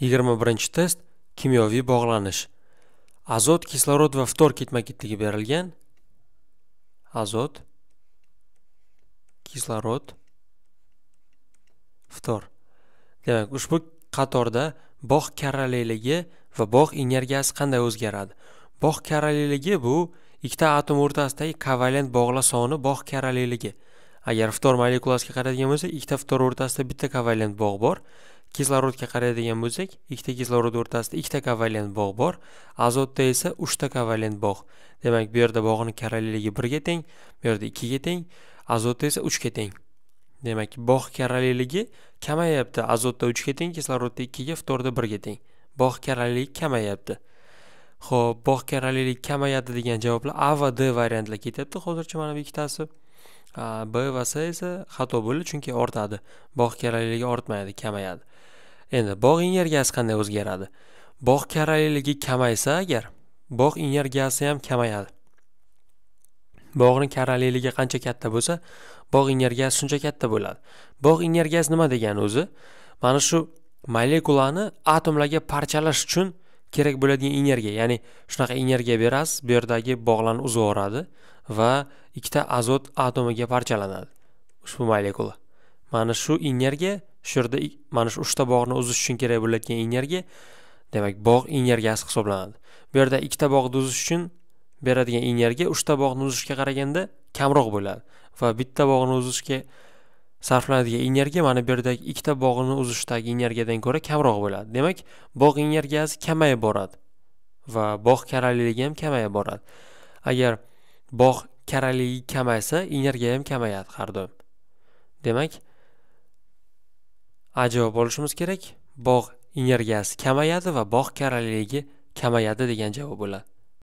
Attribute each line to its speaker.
Speaker 1: 21 test kimyoviy bog'lanish azot kislorod va ftor ketma ketligi berilgan azot kislorod ftor demak ushbu qatorda bog' karraliligi va bog' energiyasi qanday o'zgaradi bog' karraliligi bu ikkita atom o'rtasidagi kovalent bog'la soni bog' karraliligi agar ftor molekulasiga qaraydigan bo'lsak ikkita ftor o'rtasida bitta kovalent bog' bor kislorodga qaraydigan bo'lsak ikkita kislorod o'rtasida ikkita kovalent bog' bor azotda esa uchta kovalent bog' demak bu yerda bog'ni karaliligi birga teng bu yerda ikkiga teng azotda esa uchga teng demak bog' karaliligi kamayyapti azotda uchga teng kislorodda ikkiga ftorda birga teng bog' karalilik kamayyapti ho'p bog' karalilik kamayadi degan javoblar a va d variantlar ketyapti hozircha mana bu ikkitasi b va s esa xato bo'ldi chunki ortadi bog' karalligi ortmaydi kamayadi endi bog' energiyasi qanday o'zgaradi bog' karaliligi kamaysa agar bog' energiyasi ham kamayadi bog'ni karaliligi qancha katta bo'lsa bog' energiyasi shuncha katta bo'ladi bog' energiyasi nima degani o'zi mana shu molekulani atomlarga parchalash uchun kerak bo'ladigan energiya ya'ni shunaqa energiya berasiz bu yerdagi bog'larni uzib va ikkita azot atomiga parchalanadi ushbu molekula mana shu energiya shu yerda mana shu uchta bog'ni uzish uchun kerak bo'layotgan energiya demak bog' energiyasi hisoblanadi bu yerda ikkita bog'ni uzish uchun beradigan energiya uchta bog'ni uzishga qaraganda kamroq bo'ladi va bitta bog'ni uzishga sarflanadigan energiya mana bu yerdagi ikkita bog'ni uzishdagi energiyadan ko'ra kamroq bo'ladi demak bog' energiyasi kamayib boradi va bog' karaliligi ham kamayib boradi agar bog' karaligi kamaysa energiya ham kamayadi har doim demak ajoyib bo'lishimiz kerak bog' energiyasi kamayadi va bog' karaligi kamayadi degan javob bo'ladi